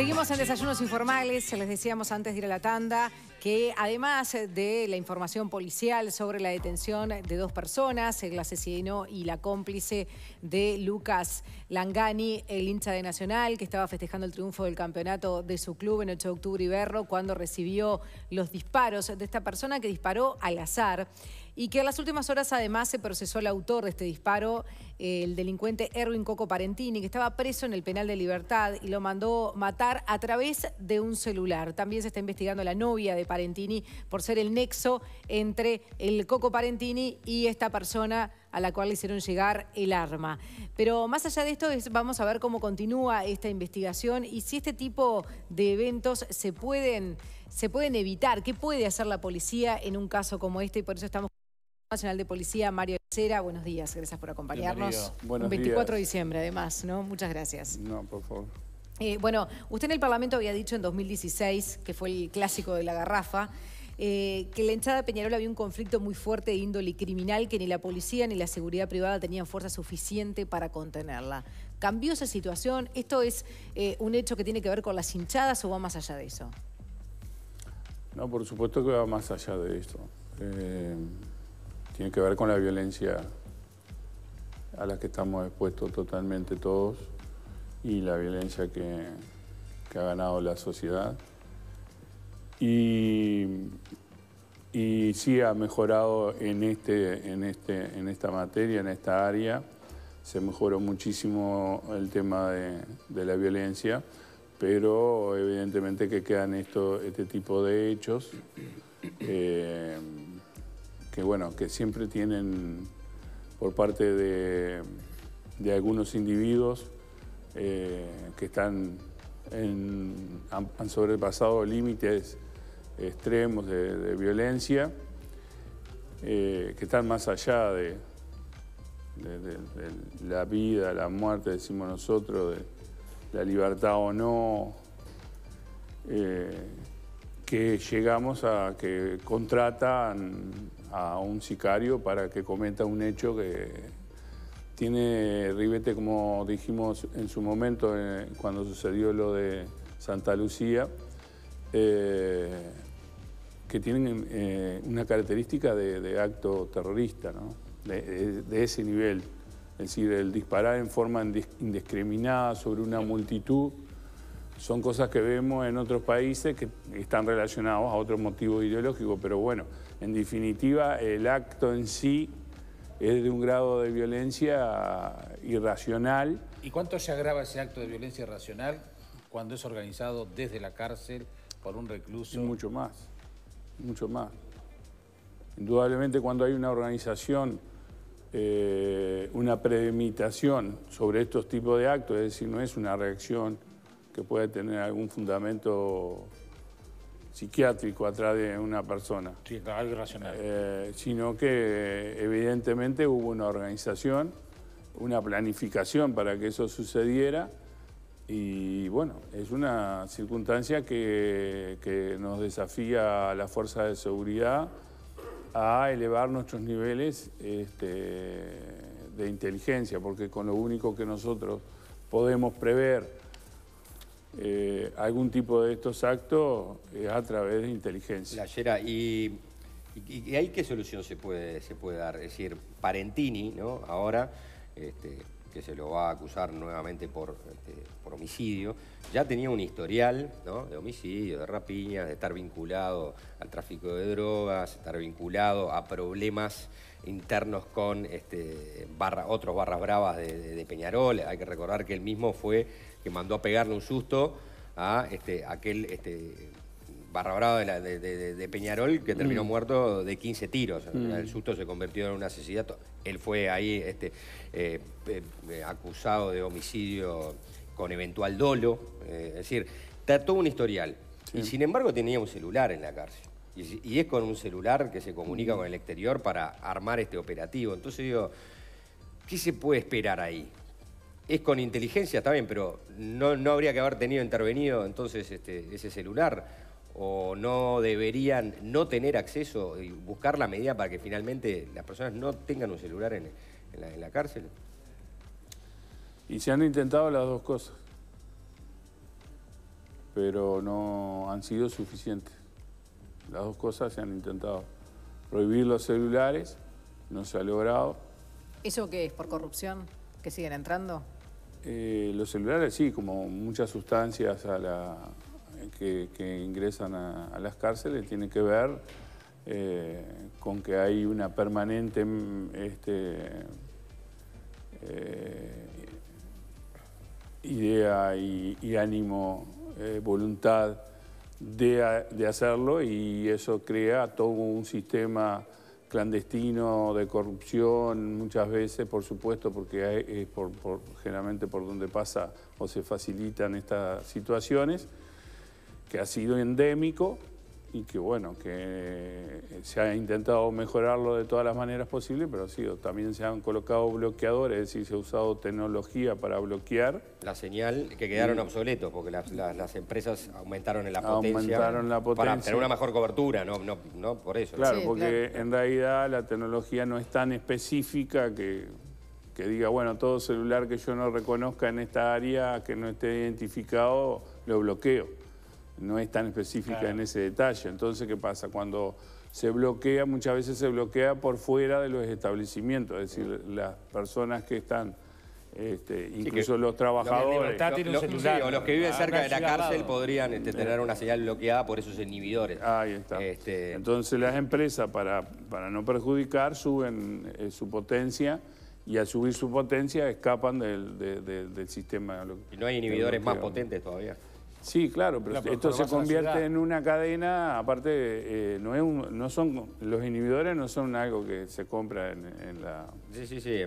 Seguimos en Desayunos Informales, les decíamos antes de ir a la tanda que además de la información policial sobre la detención de dos personas, el asesino y la cómplice de Lucas Langani, el hincha de Nacional, que estaba festejando el triunfo del campeonato de su club en 8 de octubre Berro cuando recibió los disparos de esta persona que disparó al azar. Y que en las últimas horas además se procesó el autor de este disparo, el delincuente Erwin Coco Parentini, que estaba preso en el penal de libertad y lo mandó matar a través de un celular. También se está investigando la novia de Parentini por ser el nexo entre el Coco Parentini y esta persona a la cual le hicieron llegar el arma. Pero más allá de esto, vamos a ver cómo continúa esta investigación y si este tipo de eventos se pueden, se pueden evitar, qué puede hacer la policía en un caso como este y por eso estamos... Nacional de Policía, Mario Cera. Buenos días, gracias por acompañarnos. Buenos Un 24 de diciembre, además, ¿no? Muchas gracias. No, por favor. Eh, bueno, usted en el Parlamento había dicho en 2016, que fue el clásico de la garrafa, eh, que la hinchada de Peñarol había un conflicto muy fuerte de índole criminal que ni la policía ni la seguridad privada tenían fuerza suficiente para contenerla. ¿Cambió esa situación? ¿Esto es eh, un hecho que tiene que ver con las hinchadas o va más allá de eso? No, por supuesto que va más allá de esto tiene que ver con la violencia a la que estamos expuestos totalmente todos y la violencia que, ha ganado la sociedad. Y, y, sí ha mejorado en, este, en, este, en esta materia, en esta área. Se mejoró muchísimo el tema de, la violencia, pero evidentemente que quedan esto, este tipo de hechos. Eh, que, bueno, que siempre tienen por parte de, algunos individuos eh, que están han, sobrepasado límites extremos de, violencia, eh, que están más allá de, la vida, la muerte, decimos nosotros, de la libertad o no, eh, que llegamos a que contratan a un sicario para que cometa un hecho que tiene Ribete, como dijimos en su momento, eh, cuando sucedió lo de Santa Lucía, eh, que tienen eh, una característica de, acto terrorista, ¿no? de, de, ese nivel. Es decir, el disparar en forma indiscriminada sobre una multitud son cosas que vemos en otros países que están relacionados a otros motivos ideológicos, pero bueno, en definitiva el acto en sí es de un grado de violencia irracional. ¿Y cuánto se agrava ese acto de violencia irracional cuando es organizado desde la cárcel por un recluso? mucho más, mucho más. Indudablemente cuando hay una organización, eh, una premeditación sobre estos tipos de actos, es decir, no es una reacción que puede tener algún fundamento psiquiátrico atrás de una persona. Sí, algo irracional. Eh, sino que evidentemente hubo una organización, una planificación para que eso sucediera y bueno, es una circunstancia que, nos desafía a la fuerza de seguridad a elevar nuestros niveles este, de inteligencia, porque con lo único que nosotros podemos prever eh, algún tipo de estos actos a través de inteligencia. ¿y, y, ahí qué solución se puede, se puede dar? Es decir, Parentini, ¿no? Ahora, este, que se lo va a acusar nuevamente por, este, por homicidio, ya tenía un historial ¿no? de homicidio, de rapiñas, de estar vinculado al tráfico de drogas, estar vinculado a problemas internos con este, barra, otros barras bravas de, Peñarol. Hay que recordar que él mismo fue que mandó a pegarle un susto a este, aquel este, barra brava de, Peñarol que terminó mm. muerto de 15 tiros. El mm. susto se convirtió en un asesinato. Él fue ahí este, eh, eh, acusado de homicidio con eventual dolo. Eh, es decir, trató un historial. Y sin embargo tenía un celular en la cárcel. Y, es con un celular que se comunica con el exterior para armar este operativo. Entonces digo, ¿qué se puede esperar ahí? es con inteligencia, está bien, pero no, no, habría que haber tenido intervenido entonces este, ese celular o no deberían no tener acceso y buscar la medida para que finalmente las personas no tengan un celular en, en la, cárcel. Y se han intentado las dos cosas, pero no han sido suficientes. Las dos cosas se han intentado prohibir los celulares, no se ha logrado. ¿Eso qué es? ¿Por corrupción? ¿Que siguen entrando? Eh, los celulares sí, como muchas sustancias que, ingresan a, las cárceles, tiene que ver eh, con que hay una permanente este, eh, idea y ánimo, voluntad de, hacerlo y eso crea todo un sistema clandestino de corrupción muchas veces, por supuesto, porque es generalmente por donde pasa o se facilitan estas situaciones, que ha sido endémico y que bueno, que eh, se ha intentado mejorarlo de todas las maneras posibles, pero sí, también se han colocado bloqueadores, es decir, se ha usado tecnología para bloquear. La señal que quedaron obsoletos, porque las, empresas aumentaron la potencia. Aumentaron la potencia. Para tener una mejor cobertura, no, por eso. Claro, porque en realidad la tecnología no es tan específica que, que diga, bueno, todo celular que yo no reconozca en esta área, que no esté identificado, lo bloqueo no es tan específica en ese detalle. Entonces, ¿qué pasa? Cuando se bloquea, muchas veces se bloquea por fuera de los establecimientos, es decir, las personas que están... Este, incluso los trabajadores. Los, que viven ah, cerca de la cárcel podrían este, tener una señal bloqueada por esos inhibidores. Ahí está. Este, Entonces las empresas, para, para no perjudicar, suben eh, su potencia y al subir su potencia escapan del, del sistema. Y no hay inhibidores más potentes todavía. Sí, claro, pero esto se convierte en una cadena, aparte, eh, no, es no son los inhibidores no son algo que se compra en, la,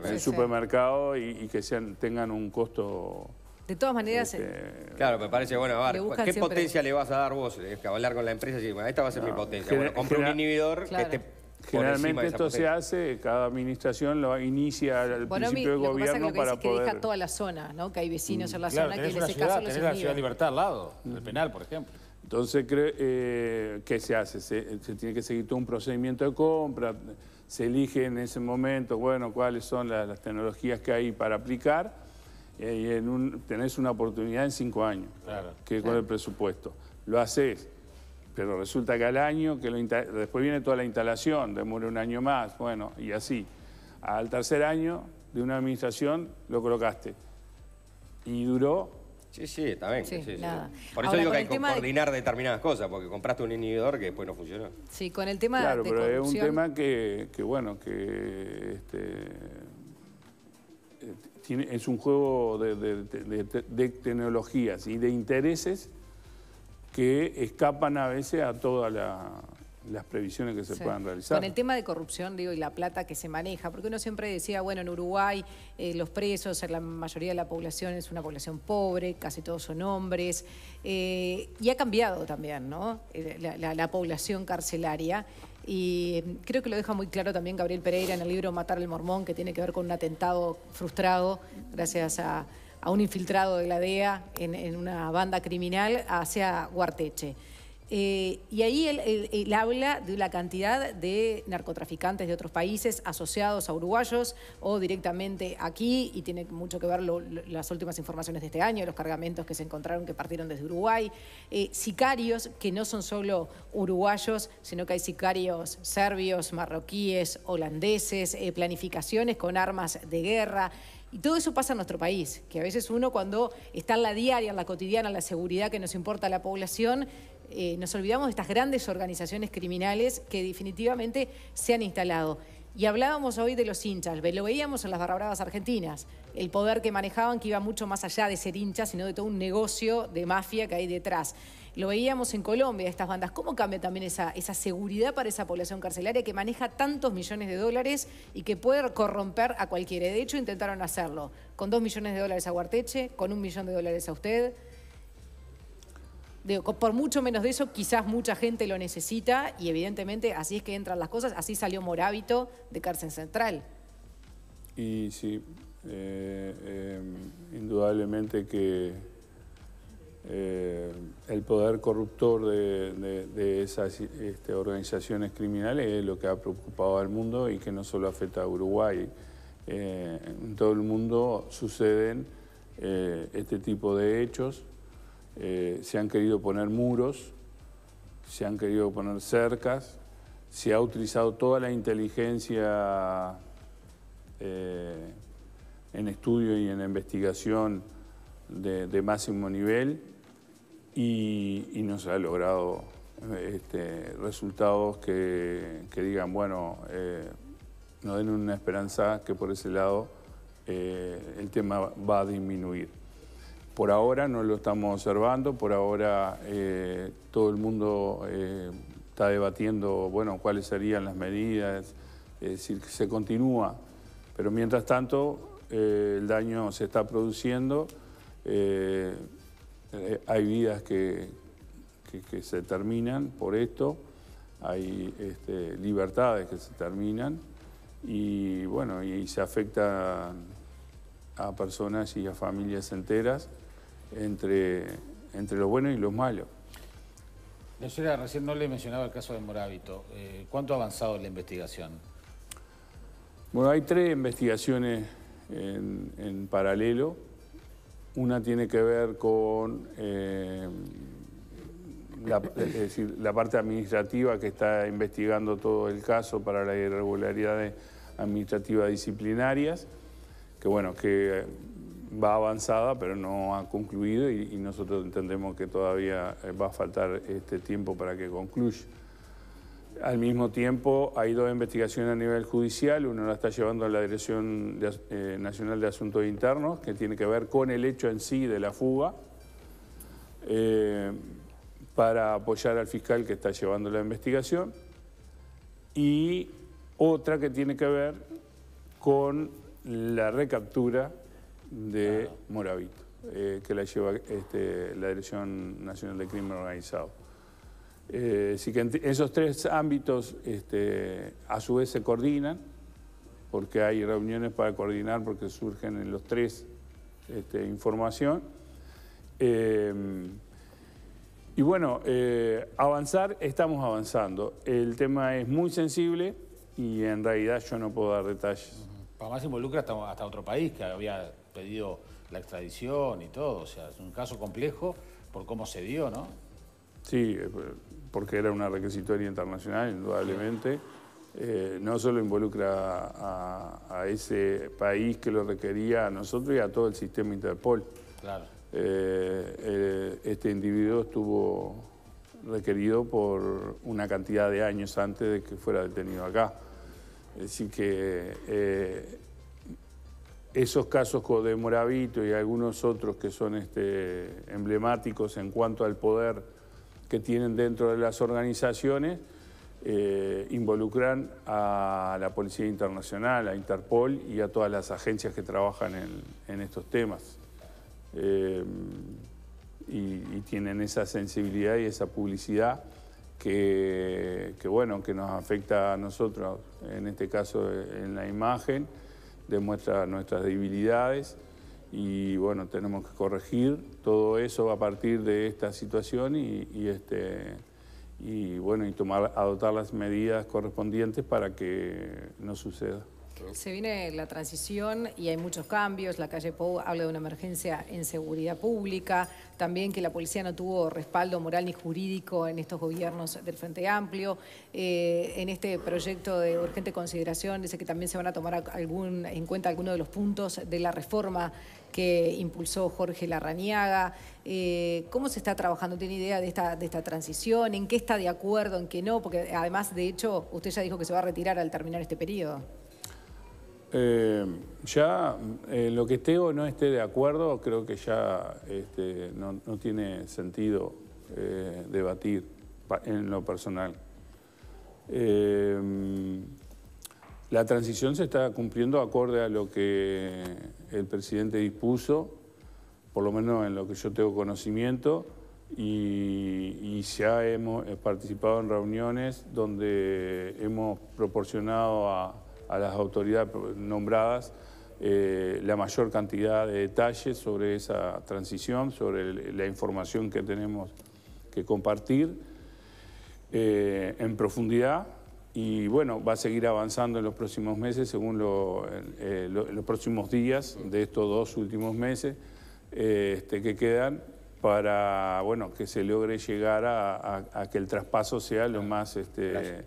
el supermercado y, que sean, tengan un costo... De todas maneras... Este, eh, claro, me parece, bueno, a ¿qué potencia le vas a dar vos? Es que hablar con la empresa y decir, bueno, esta va a ser mi potencia. Bueno, compro un inhibidor que te Generalmente esto se hace, cada administración lo inicia al principio gobierno para que poder... toda la zona, ¿no? Que hay vecinos mm. en la zona que les ciudad, caso la Ciudad Libertad al lado, mm. el penal, por ejemplo. Entonces, eh, ¿qué se hace? Se, tiene que seguir todo un procedimiento de compra, se elige en ese momento, bueno, cuáles son las, tecnologías que hay para aplicar y en tenés una oportunidad en cinco años, claro. que con el presupuesto. Lo haces pero resulta que al año, que lo después viene toda la instalación, demora un año más, bueno, y así. Al tercer año de una administración lo colocaste. Y duró Sí, sí, está bien. por eso digo que hay que coordinar determinadas cosas, porque compraste un inhibidor que después no funcionó. Sí, con el tema de Claro, pero es un tema que, bueno, que este, eh, tiene, es un juego de tecnologías y de intereses que escapan a veces a todas las previsiones que se puedan realizar. Con el tema de corrupción, digo, y la plata que se maneja, porque uno siempre decía, bueno, en Uruguay eh, los presos, la mayoría de la población es una población pobre, casi todos son hombres, eh, y ha cambiado también, ¿no? Eh, la, la población carcelaria. Y creo que lo deja muy claro también Gabriel Pereira en el libro Matar al Mormón, que tiene que ver con un atentado frustrado gracias a, a un infiltrado de la DEA en, una banda criminal hacia Guarteche. Eh, y ahí él, habla de la cantidad de narcotraficantes de otros países asociados a uruguayos o directamente aquí, y tiene mucho que ver las últimas informaciones de este año, los cargamentos que se encontraron que partieron desde Uruguay, eh, sicarios que no son solo uruguayos, sino que hay sicarios serbios, marroquíes, holandeses, eh, planificaciones con armas de guerra. Y todo eso pasa en nuestro país, que a veces uno cuando está en la diaria, en la cotidiana, en la seguridad que nos importa a la población, eh, nos olvidamos de estas grandes organizaciones criminales que definitivamente se han instalado. Y hablábamos hoy de los hinchas, lo veíamos en las barrabradas argentinas, el poder que manejaban que iba mucho más allá de ser hinchas, sino de todo un negocio de mafia que hay detrás. Lo veíamos en Colombia, estas bandas. ¿Cómo cambia también esa, esa seguridad para esa población carcelaria que maneja tantos millones de dólares y que puede corromper a cualquiera? De hecho, intentaron hacerlo con dos millones de dólares a Guarteche, con un millón de dólares a usted por mucho menos de eso, quizás mucha gente lo necesita y evidentemente así es que entran las cosas. Así salió Morábito de cárcel central. Y sí, eh, eh, indudablemente que eh, el poder corruptor de, esas este, organizaciones criminales es lo que ha preocupado al mundo y que no solo afecta a Uruguay. en todo el mundo suceden este tipo de hechos eh, se han querido poner muros, se han querido poner cercas, se ha utilizado toda la inteligencia eh, en estudio y en investigación de, máximo nivel y, nos no se ha logrado este, resultados que, digan, bueno, eh, nos den una esperanza que por ese lado el tema va a disminuir. Por ahora no lo estamos observando, por ahora eh, todo el mundo eh, está debatiendo bueno, cuáles serían las medidas, es decir, que se continúa. Pero mientras tanto, eh, el daño se está produciendo, hay vidas que, que, se terminan por esto, hay este, libertades que se terminan y bueno, y, se afecta a personas y a familias enteras entre, entre los buenos y los malos. Señora, recién no le mencionaba el caso de Morábito. Eh, ¿Cuánto ha avanzado la investigación? Bueno, hay tres investigaciones en, paralelo. Una tiene que ver con eh, la, la parte administrativa que está investigando todo el caso para las irregularidades administrativas disciplinarias, que bueno, que va avanzada, pero no ha concluido y, nosotros entendemos que todavía eh, va a faltar este tiempo para que concluya. Al mismo tiempo, hay dos investigaciones a nivel judicial. una la está llevando a la Dirección eh, Nacional de Asuntos Internos, que tiene que ver con el hecho en sí de la fuga, eh, para apoyar al fiscal que está llevando la investigación. Y otra que tiene que ver con la recaptura de Moravito, eh, que la lleva este, la Dirección Nacional de Crimen Organizado. así eh, que esos tres ámbitos este, a su vez se coordinan, porque hay reuniones para coordinar, porque surgen en los tres este, información. Eh, y bueno, avanzar, estamos avanzando. El tema es muy sensible y en realidad yo no puedo dar detalles. Para más involucra hasta otro país que había pedido la extradición y todo. O sea, es un caso complejo por cómo se dio, ¿no? Sí, eh, porque era una requisitoria internacional, indudablemente. Eh, no solo involucra a, ese país que lo requería a nosotros y a todo el sistema Interpol. Claro. Eh, este individuo estuvo requerido por una cantidad de años antes de que fuera detenido acá. Así que esos casos de Moravito y algunos otros que son este, emblemáticos en cuanto al poder que tienen dentro de las organizaciones, eh, involucran a la Policía Internacional, a Interpol y a todas las agencias que trabajan en, estos temas. Eh, y, tienen esa sensibilidad y esa publicidad bueno, que nos afecta a nosotros, en este caso en la imagen, demuestra nuestras debilidades y bueno, tenemos que corregir todo eso a partir de esta situación y, y este, y bueno, y tomar, adoptar las medidas correspondientes para que no suceda. Se viene la transición y hay muchos cambios. La calle Pou habla de una emergencia en seguridad pública, también que la policía no tuvo respaldo moral ni jurídico en estos gobiernos del Frente Amplio. Eh, en este proyecto de urgente consideración dice que también se van a tomar algún, en cuenta algunos de los puntos de la reforma que impulsó Jorge Larrañaga. Eh, ¿Cómo se está trabajando? ¿Tiene idea de de esta transición? ¿En qué está de acuerdo? ¿En qué no? Porque además, de hecho, usted ya dijo que se va a retirar al terminar este periodo. Eh, ya eh, lo que esté o no esté de acuerdo, creo que ya este, no, tiene sentido eh, debatir en lo personal. la transición se está cumpliendo acorde a lo que el presidente dispuso, por lo menos en lo que yo tengo conocimiento, y, y, ya hemos participado en reuniones donde hemos proporcionado a, a las autoridades nombradas eh, la mayor cantidad de detalles sobre esa transición, sobre la información que tenemos que compartir eh, en profundidad y bueno, va a seguir avanzando en los próximos meses, según eh, los próximos días de estos dos últimos meses este, que quedan para bueno, que se logre llegar a, que el traspaso sea lo más... Este,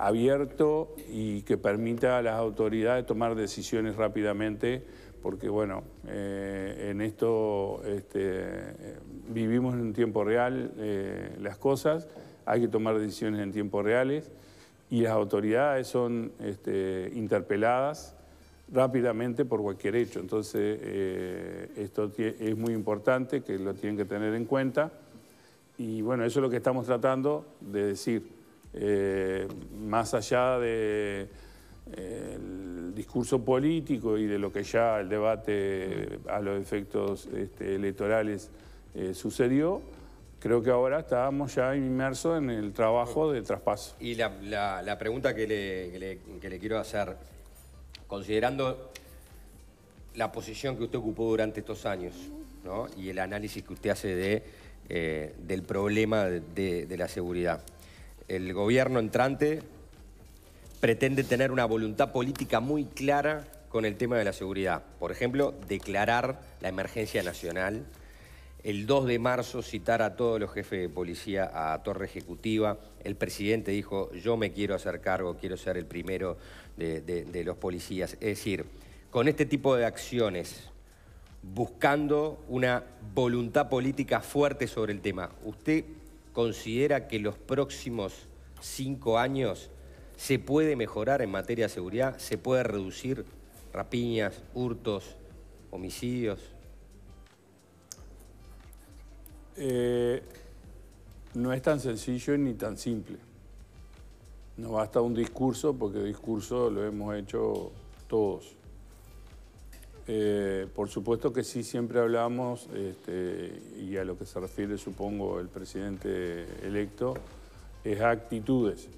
abierto y que permita a las autoridades tomar decisiones rápidamente, porque bueno, eh, en esto este, vivimos en tiempo real eh, las cosas, hay que tomar decisiones en tiempos reales y las autoridades son este, interpeladas rápidamente por cualquier hecho. Entonces, eh, esto es muy importante, que lo tienen que tener en cuenta. Y bueno, eso es lo que estamos tratando de decir. Eh, más allá del eh, discurso político y de lo que ya el debate a los efectos este, electorales eh, sucedió, creo que ahora estábamos ya inmersos en el trabajo de traspaso. Y la, pregunta que le, quiero hacer, considerando la posición que usted ocupó durante estos años y el análisis que usted hace de, del problema de, la seguridad el gobierno entrante pretende tener una voluntad política muy clara con el tema de la seguridad. Por ejemplo, declarar la emergencia nacional, el 2 de marzo citar a todos los jefes de policía a torre ejecutiva, el presidente dijo, yo me quiero hacer cargo, quiero ser el primero de, los policías. Es decir, con este tipo de acciones, buscando una voluntad política fuerte sobre el tema, ¿usted considera que los próximos cinco años se puede mejorar en materia de seguridad, se puede reducir rapiñas, hurtos, homicidios? Eh, no es tan sencillo ni tan simple. No basta un discurso, porque discurso lo hemos hecho todos. Eh, por supuesto que sí, siempre hablamos, este, y a lo que se refiere, supongo, el presidente electo, es actitudes.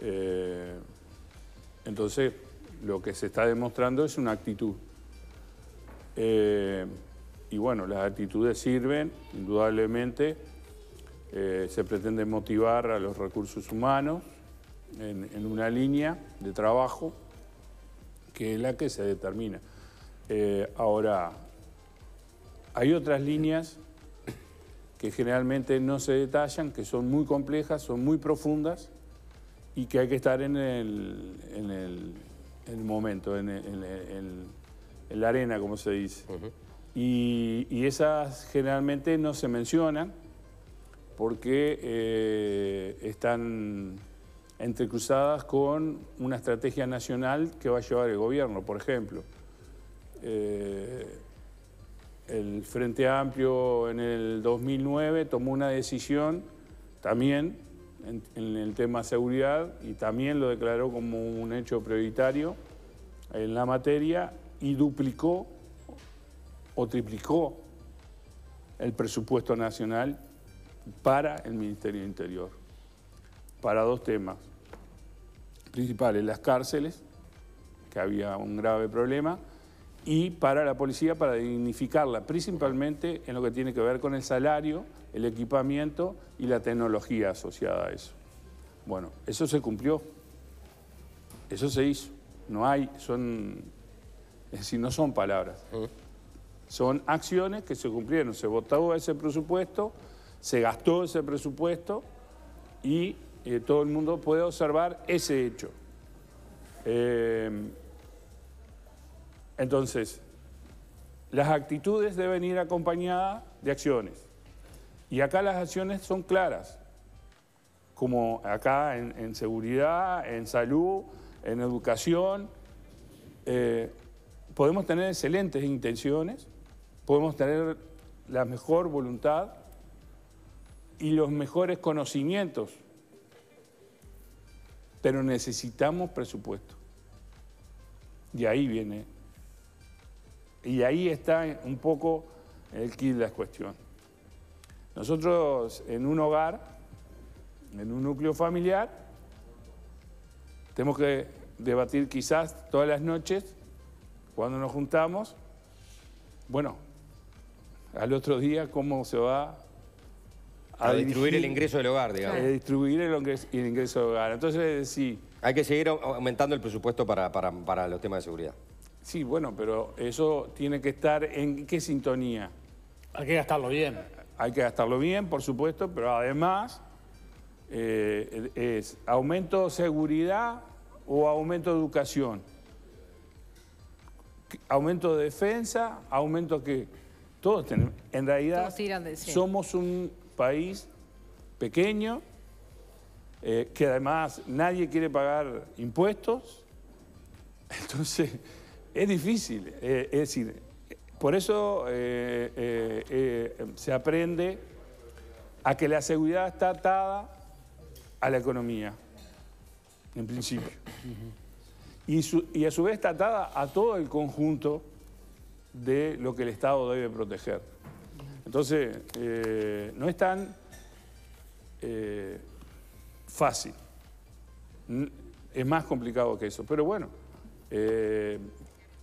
Eh, entonces, lo que se está demostrando es una actitud. Eh, y bueno, las actitudes sirven, indudablemente. se pretende motivar a los recursos humanos en una línea de trabajo que es la que se determina. Eh, ahora, hay otras líneas que generalmente no se detallan, que son muy complejas, son muy profundas y que hay que estar en el, momento, en, la arena, como se dice. y, esas generalmente no se mencionan porque eh, están entrecruzadas con una estrategia nacional que va a llevar el gobierno, por ejemplo. Eh, el Frente Amplio en el 2009 tomó una decisión también en, el tema seguridad y también lo declaró como un hecho prioritario en la materia y duplicó o triplicó el presupuesto nacional para el Ministerio de Interior, para dos temas principales, las cárceles, que había un grave problema, y para la policía para dignificarla, principalmente en lo que tiene que ver con el salario, el equipamiento y la tecnología asociada a eso. Bueno, eso se cumplió, eso se hizo, no hay, son, es decir, no son palabras, ah. son acciones que se cumplieron, se votó ese presupuesto, se gastó ese presupuesto y eh, todo el mundo puede observar ese hecho. Eh, entonces, las actitudes deben ir acompañadas de acciones. Y acá las acciones son claras, como acá en, seguridad, en salud, en educación. Eh, podemos tener excelentes intenciones, podemos tener la mejor voluntad y los mejores conocimientos, pero necesitamos presupuesto. De ahí viene y ahí está un poco el kit de la cuestión. Nosotros en un hogar, en un núcleo familiar, tenemos que debatir quizás todas las noches, cuando nos juntamos, bueno, al otro día cómo se va a, distribuir el ingreso del hogar, digamos. A distribuir el ingreso, el ingreso del hogar. Entonces, sí. Hay que seguir aumentando el presupuesto para, para los temas de seguridad. Sí, bueno, pero eso tiene que estar en qué sintonía. Hay que gastarlo bien. Hay que gastarlo bien, por supuesto, pero además eh, es aumento de seguridad o aumento de educación. Aumento de defensa, aumento que todos tenemos. En realidad somos un país pequeño, eh, que además nadie quiere pagar impuestos. Entonces... Es difícil, eh, es decir, por eso eh, eh, se aprende a que la seguridad está atada a la economía, en principio. Y, a su vez está atada a todo el conjunto de lo que el Estado debe proteger. Entonces, no es tan fácil. Es más complicado que eso. Pero bueno,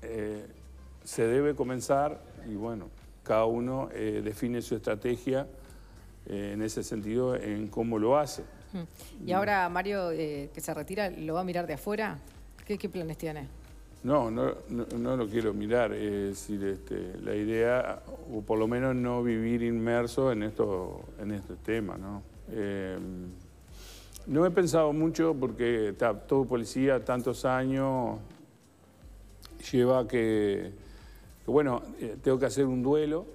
eh, se debe comenzar y bueno, cada uno eh, define su estrategia eh, en ese sentido en cómo lo hace. Mm. Y ahora Mario, que se retira, ¿lo va a mirar de afuera? ¿Qué, planes tiene? No, no, no, lo quiero mirar. Es decir, este, la idea, o por lo menos no vivir inmerso en, esto, en este tema, ¿no? no he pensado mucho porque todo policía, tantos años, lleva a que, bueno, eh, tengo que hacer un duelo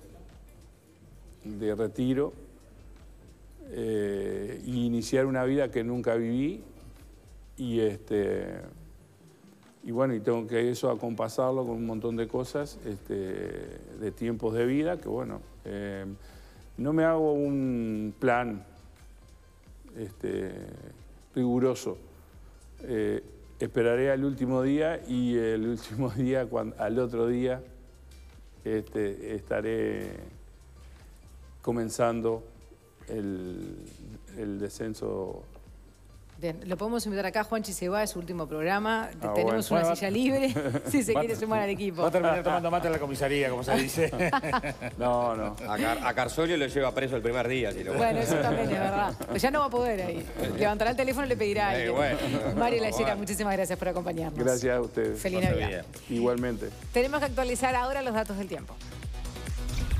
de retiro e iniciar una vida que nunca viví y este y bueno, y tengo que eso acompasarlo con un montón de cosas, este, de tiempos de vida, que bueno, eh, no me hago un plan este, riguroso esperaré al último día y el último día, al otro día, este, estaré comenzando el descenso Bien, lo podemos invitar acá. Juanchi se va, es su último programa. Ah, Tenemos una silla libre si se quiere sumar al equipo. Va a terminar tomando mate en la comisaría, como se dice. no, no. A, Car lo lleva preso el primer día. Si lo bueno, eso también es verdad. Pues ya no va a poder ahí. Eh, Levantará el teléfono y le pedirá ahí. Eh, Mario Lallera, muchísimas gracias por acompañarnos. Gracias a ustedes. Feliz Navidad. Igualmente. Tenemos que actualizar ahora los datos del tiempo.